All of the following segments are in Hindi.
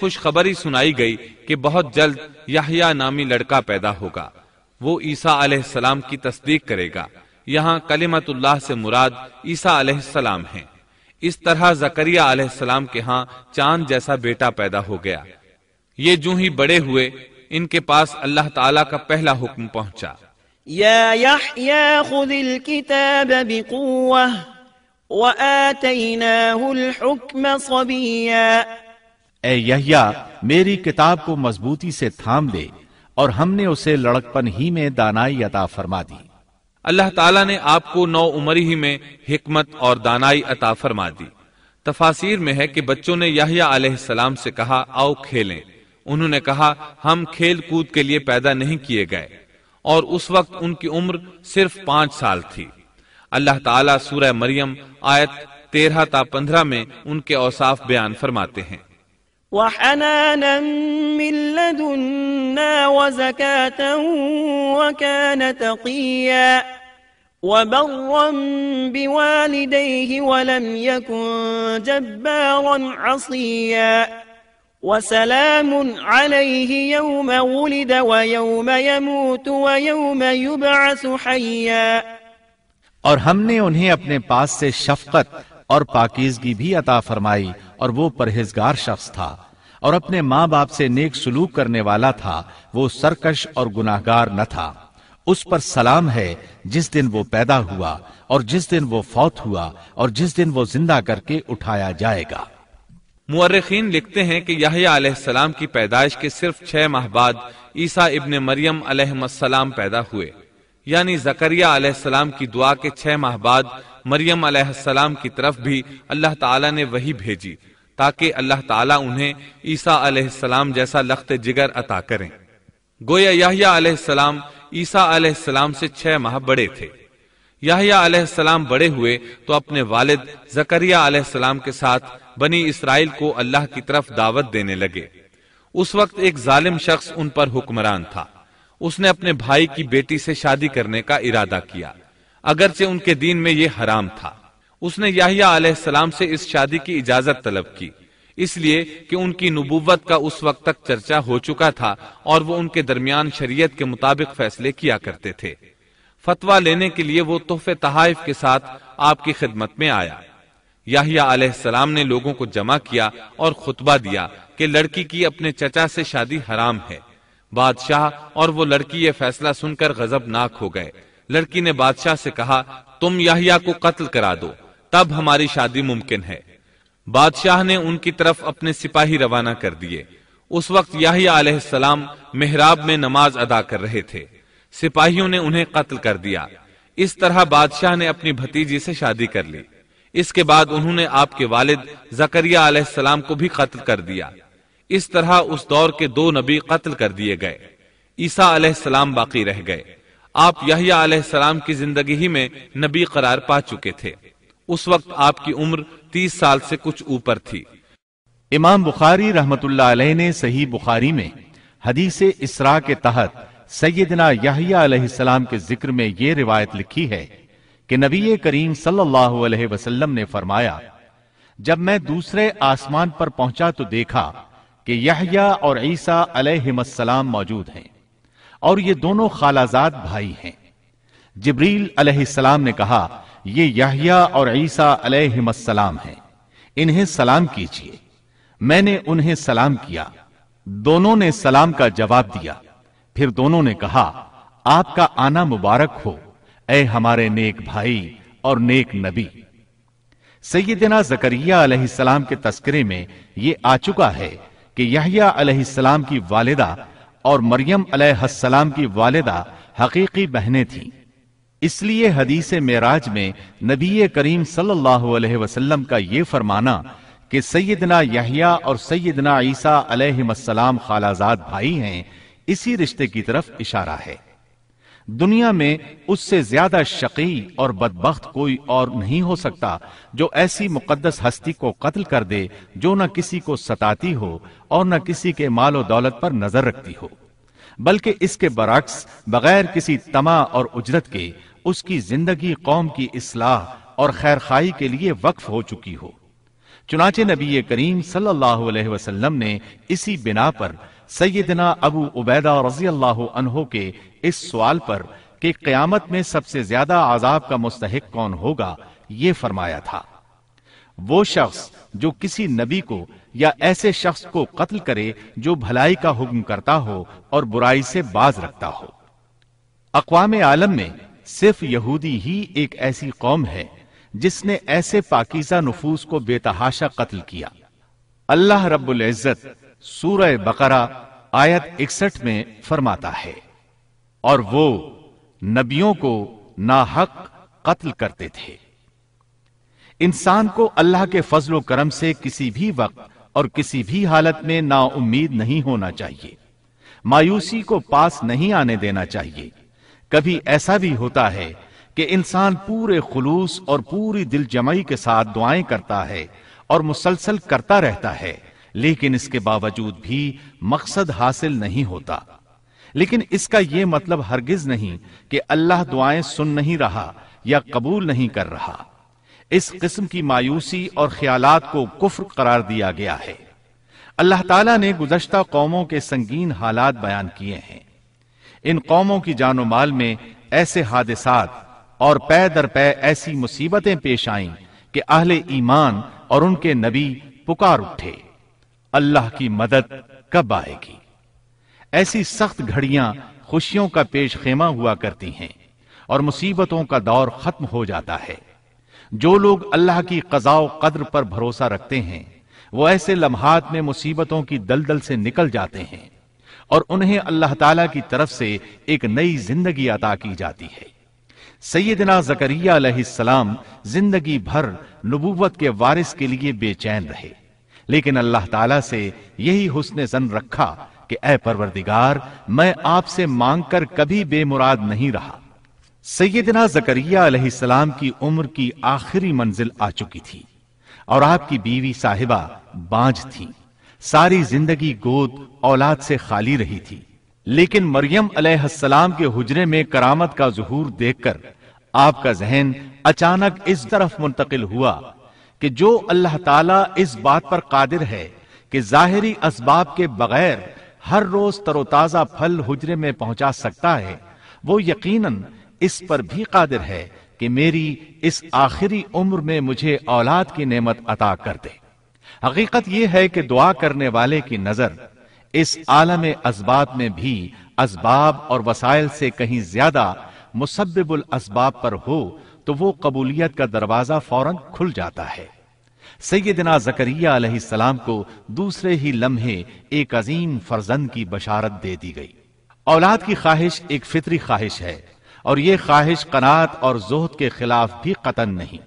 खुशखबरी सुनाई गई कि बहुत जल्द यहया नामी लड़का पैदा होगा वो ईसा अलैहिस्सलाम की तस्दीक करेगा यहाँ कलिमतुल्लाह से मुराद ईसा अलैहिस्सलाम है इस तरह जकरिया अलैहिस्सलाम के यहाँ चांद जैसा बेटा पैदा हो गया ये जो ही बड़े हुए इनके पास अल्लाह ताला का पहला हुक्म पहुंचा या यहया खुदिल किताब बिकुव्वह व आतैनाहुल हुक्म सबिया ए मेरी किताब को मजबूती से थाम ले और हमने उसे लड़कपन ही में दानाई अता फरमा दी अल्लाह ताला ने आपको नौ उम्र ही में हिकमत और दानाई अता फरमा दी तफासिर में है कि बच्चों ने याहिया अलैहिस्सलाम से कहा आओ खेलें उन्होंने कहा हम खेल कूद के लिए पैदा नहीं किए गए और उस वक्त उनकी उम्र सिर्फ पांच साल थी अल्लाह ताला सूरह मरियम आयत तेरह ता पंद्रह में उनके औसाफ बयान फरमाते हैं وحنانا من لدنا وزكاة وكان تقيا وبرا بوالديه ولم يكن جبارا عصيا وسلام عليه يوم ولد ويوم يموت ويوم يبعث حيا ہم نے انہیں اپنے پاس سے شفقت اور پاکیزگی بھی عطا فرمائی और वो परहेजगार शख्स था और अपने माँ बाप से नेक सलूक करने वाला था वो सरकश और गुनाहगार न था उस पर सलाम है जिस दिन वो पैदा हुआ और जिस दिन वो फौत हुआ और जिस दिन वो जिंदा करके उठाया जाएगा मुर्रखीन लिखते हैं कि सलाम की पैदाइश के सिर्फ छह माह बाद ईसा इब्न मरियम सलाम पैदा हुए यानी जकरिया अलैहिस्सलाम की दुआ के छह माह बाद मरियम अलैहिस्सलाम की तरफ भी अल्लाह ताला ने वही भेजी ताकि अल्लाह ताला उन्हें ईसा अलैहिस्सलाम जैसा लख्त जिगर अता करें गोया याहिया अलैहिस्सलाम ईसा अलैहिस्सलाम से छह माह बड़े थे याहिया अलैहिस्सलाम बड़े हुए तो अपने वालिद जकरिया अलैहिस्सलाम के साथ बनी इसराइल को अल्लाह की तरफ दावत देने लगे उस वक्त एक जालिम शख्स उन पर हुक्मरान था उसने अपने भाई की बेटी से शादी करने का इरादा किया अगरचे उनके दीन में यह हराम था उसने सलाम से इस शादी की इजाजत तलब की इसलिए कि उनकी नबूवत का उस वक्त तक चर्चा हो चुका था और वो उनके दरमियान शरीयत के मुताबिक फैसले किया करते थे फतवा लेने के लिए वो तोहफे तहाइफ के साथ आपकी खिदमत में आया याहिया सलाम ने लोगों को जमा किया और खुतबा दिया कि लड़की की अपने चचा से शादी हराम है बादशाह और वो लड़की ये फैसला सुनकर गजबनाक हो गए लड़की ने बादशाह से कहा तुम यहिया को कत्ल करा दो तब हमारी शादी मुमकिन है बादशाह ने उनकी तरफ अपने सिपाही रवाना कर दिए उस वक्त याहिया सलाम मेहराब में नमाज अदा कर रहे थे सिपाहियों ने उन्हें कत्ल कर दिया इस तरह बादशाह ने अपनी भतीजी से शादी कर ली इसके बाद उन्होंने आपके वालिद जकरिया सलाम को भी कत्ल कर दिया इस तरह उस दौर के दो नबी कत्ल कर दिए गए ईसा सलाम बाकी रह गए आप यहिया सलाम की जिंदगी ही में नबी करार पा चुके थे उस वक्त आपकी उम्र तीस साल से कुछ ऊपर थी इमाम बुखारी रहमत ने सही बुखारी में हदीस इसरा के तहत सैदना यहिया के जिक्र में यह रिवायत लिखी है कि नबी करीम सल्लल्लाहु अलैहि वसल्लम ने फरमाया जब मैं दूसरे आसमान पर पहुंचा तो देखा कि यहया और ईसा अलैहिस्सलाम मौजूद हैं और ये दोनों खालाजाद भाई हैं जिब्रील अलैहिस्सलाम ने कहा ये यहया और ईसा अलैहिस्सलाम हैं इन्हें सलाम कीजिए मैंने उन्हें सलाम किया दोनों ने सलाम का जवाब दिया फिर दोनों ने कहा आपका आना मुबारक हो ए हमारे नेक भाई और नेक नबी सैदना जकरिया सलाम के तस्करे में ये आ चुका है कि यहिया की वालदा और मरियम अलैहिस्सलाम की वालदा हकीकी बहनें थी इसलिए हदीस मेराज में नबी करीम सल्लल्लाहु अलैहि का यह फरमाना कि सैदना यहिया और सैदना ईसा अलैहिस्सलाम खालाजाद भाई हैं इसी रिश्ते की तरफ इशारा है दुनिया में उससे ज्यादा शकी और बदबख्त कोई और नहीं हो सकता जो ऐसी मुकद्दस हस्ती को कत्ल कर दे जो न किसी को सताती हो और न किसी के मालो दौलत पर नजर रखती हो बल्कि इसके बरक्स बगैर किसी तमा और उजरत के उसकी जिंदगी कौम की इसलाह और खैर खाई के लिए वक्फ हो चुकी हो चुनाचे नबी करीम सल्लल्लाहु अलैहि ने इसी बिना पर सैदना अबू उबैदा रजी अल्लाह अनहो के इस सवाल पर कि क्यामत में सबसे ज्यादा आजाब का मुस्तक कौन होगा ये फरमाया था वो शख्स जो किसी नबी को या ऐसे शख्स को कत्ल करे जो भलाई का हुक्म करता हो और बुराई से बाज रखता हो अकवाम आलम में सिर्फ यहूदी ही एक ऐसी कौम है जिसने ऐसे पाकिजा नफूस को बेतहाशा कत्ल किया अल्लाह रब्बुल सूरह बकरा आयत इकसठ में फरमाता है और वो नबियों को नाहक कत्ल करते थे इंसान को अल्लाह के फजलो करम से किसी भी वक्त और किसी भी हालत में ना उम्मीद नहीं होना चाहिए मायूसी को पास नहीं आने देना चाहिए कभी ऐसा भी होता है कि इंसान पूरे खुलूस और पूरी दिलजमई के साथ दुआएं करता है और मुसलसल करता रहता है लेकिन इसके बावजूद भी मकसद हासिल नहीं होता लेकिन इसका यह मतलब हरगिज नहीं कि अल्लाह दुआएं सुन नहीं रहा या कबूल नहीं कर रहा इस किस्म की मायूसी और ख्यालात को कुफ्र करार दिया गया है अल्लाह ताला ने गुजश्ता कौमों के संगीन हालात बयान किए हैं इन कौमों की जानो माल में ऐसे हादसात और पै दर पै ऐसी मुसीबतें पेश आईं कि आहले ईमान और उनके नबी पुकार उठे अल्लाह की मदद कब आएगी ऐसी सख्त घड़ियां खुशियों का पेश खेमा हुआ करती हैं और मुसीबतों का दौर खत्म हो जाता है जो लोग अल्लाह की कजाओ कद्र पर भरोसा रखते हैं वो ऐसे लम्हात में मुसीबतों की दलदल से निकल जाते हैं और उन्हें अल्लाह ताला की तरफ से एक नई जिंदगी अता की जाती है सैदना जकरिया सलाम जिंदगी भर नबूवत के वारिस के लिए बेचैन रहे लेकिन अल्लाह ताला से यही हुसन जन रखा कि ए परवरदिगार मैं आपसे मांगकर कभी बेमुराद नहीं रहा सैदना जकरिया की उम्र की आखिरी मंजिल आ चुकी थी और आपकी बीवी साहिबा बांझ थी सारी जिंदगी गोद औलाद से खाली रही थी लेकिन मरियम अलैहिस्सलाम के हुजरे में करामत का जहूर देखकर आपका जहन अचानक इस तरफ मुंतकिल हुआ कि जो अल्लाह ताला इस बात पर कादिर है कि जाहिरी असबाब के बगैर हर रोज तरोताजा फल हुजरे में पहुंचा सकता है वो यकीनन इस पर भी कादिर है कि मेरी इस आखिरी उम्र में मुझे औलाद की नेमत अता कर दे हकीकत यह है कि दुआ करने वाले की नजर इस आलम असबाब में भी असबाब और वसायल से कहीं ज्यादा मुसब्बिबुल असबाब पर हो तो वो कबूलियत का दरवाजा फौरन खुल जाता है सैदना जकरिया को दूसरे ही लम्हे एक अजीम फर्जंद की बशारत दे दी गई औलाद की ख्वाहिश एक फितरी ख्वाहिश है और यह ख्वाहिश कनात और जोहद के खिलाफ भी कतन नहीं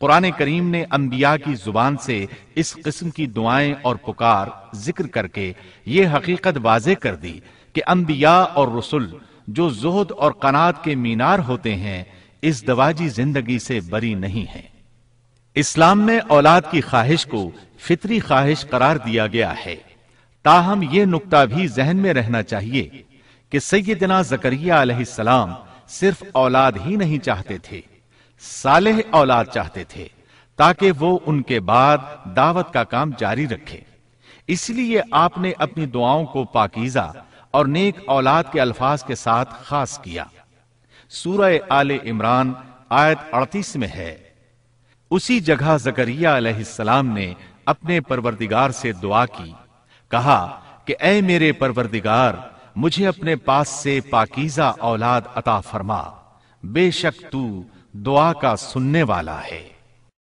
कुरान करीम ने अंबिया की जुबान से इस किस्म की दुआएं और पुकार जिक्र करके ये हकीकत वाजे कर दी कि अंबिया और रसुल जो जोहद और कनात के मीनार होते हैं इस दवाजी जिंदगी से बरी नहीं है इस्लाम में औलाद की ख्वाहिश को फितरी ख्वाहिश करार दिया गया है ताहम यह नुकता भी जहन में रहना चाहिए कि सैदना जकरिया सिर्फ औलाद ही नहीं चाहते थे साले औलाद चाहते थे ताकि वो उनके बाद दावत का काम जारी रखे इसलिए आपने अपनी दुआओं को पाकिजा और नेक औलाद के अल्फाज के साथ खास किया सूरह आले इमरान आयत 38 में है उसी जगह जकरिया ने अपने परवरदिगार से दुआ की कहा कि ए मेरे परवरदिगार मुझे अपने पास से पाकीजा औलाद अता फरमा बेशक तू दुआ का सुनने वाला है